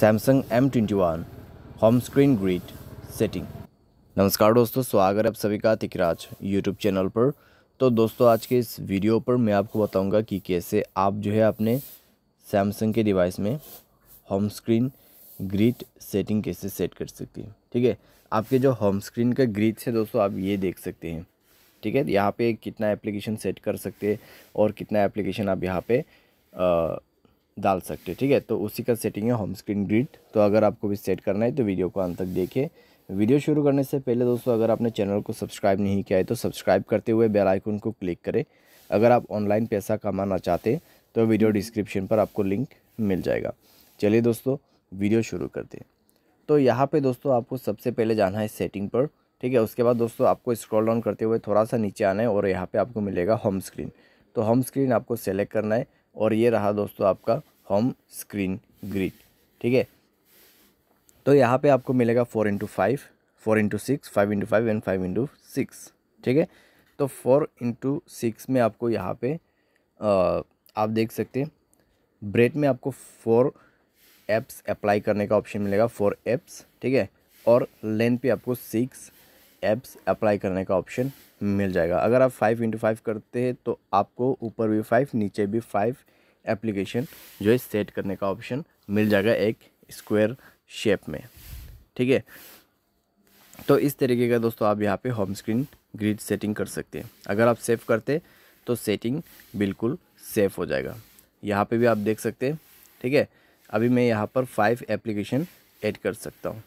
Samsung M twenty one home screen grid setting नमस्कार दोस्तों स्वागत है आप सभी का तिकराज यूट्यूब चैनल पर तो दोस्तों आज के इस वीडियो पर मैं आपको बताऊंगा कि कैसे आप जो है अपने सैमसंग के डिवाइस में होम स्क्रीन ग्रिड सेटिंग कैसे सेट कर सकते हैं ठीक है आपके जो होम स्क्रीन का ग्रिड है दोस्तों आप ये देख सकते हैं ठीक है यहाँ पे कितना एप्लीकेशन सेट कर सकते हैं और कितना एप्लीकेशन आप यहाँ पे आ, डाल सकते हो ठीक है तो उसी का सेटिंग है होम स्क्रीन ग्रिड तो अगर आपको भी सेट करना है तो वीडियो को अंत तक देखें वीडियो शुरू करने से पहले दोस्तों अगर आपने चैनल को सब्सक्राइब नहीं किया है तो सब्सक्राइब करते हुए बेल आइकन को क्लिक करें अगर आप ऑनलाइन पैसा कमाना चाहते हैं तो वीडियो डिस्क्रिप्शन पर आपको लिंक मिल जाएगा चलिए दोस्तों वीडियो शुरू करते हैं तो यहाँ पे दोस्तों आपको सबसे पहले जाना है सेटिंग पर ठीक है उसके बाद दोस्तों आपको स्क्रॉल डाउन करते हुए थोड़ा सा नीचे आना है और यहाँ पर आपको मिलेगा होम स्क्रीन तो होम स्क्रीन आपको सेलेक्ट करना है और ये रहा दोस्तों आपका होम स्क्रीन ग्रिड ठीक है तो यहाँ पे आपको मिलेगा four into five four into six five into five and five into six ठीक है तो फोर इंटू सिक्स में आपको यहाँ पे आ, आप देख सकते हैं ब्रेड में आपको फोर एप्स अप्लाई करने का ऑप्शन मिलेगा फोर एप्स ठीक है और लेंथ पे आपको सिक्स एप्स अप्लाई करने का ऑप्शन मिल जाएगा अगर आप फाइव इंटू फाइव करते हैं तो आपको ऊपर भी फाइव नीचे भी फाइव एप्लीकेशन जो है सेट करने का ऑप्शन मिल जाएगा एक स्क्वायर शेप में ठीक है तो इस तरीके का दोस्तों आप यहाँ पे होम स्क्रीन ग्रिड सेटिंग कर सकते हैं अगर आप सेव करते तो सेटिंग बिल्कुल सेफ हो जाएगा यहाँ पे भी आप देख सकते हैं ठीक है अभी मैं यहाँ पर फाइव एप्लीकेशन ऐड कर सकता हूँ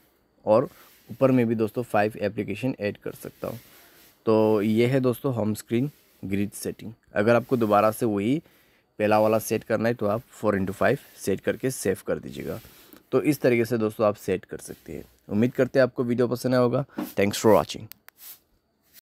और ऊपर में भी दोस्तों फाइव एप्लीकेशन ऐड कर सकता हूँ तो ये है दोस्तों होम स्क्रीन ग्रिड सेटिंग अगर आपको दोबारा से वही पहला वाला सेट करना है तो आप फोर इंटू फाइव सेट करके सेव कर दीजिएगा तो इस तरीके से दोस्तों आप सेट कर सकते हैं उम्मीद करते हैं आपको वीडियो पसंद आया होगा थैंक्स फॉर वॉचिंग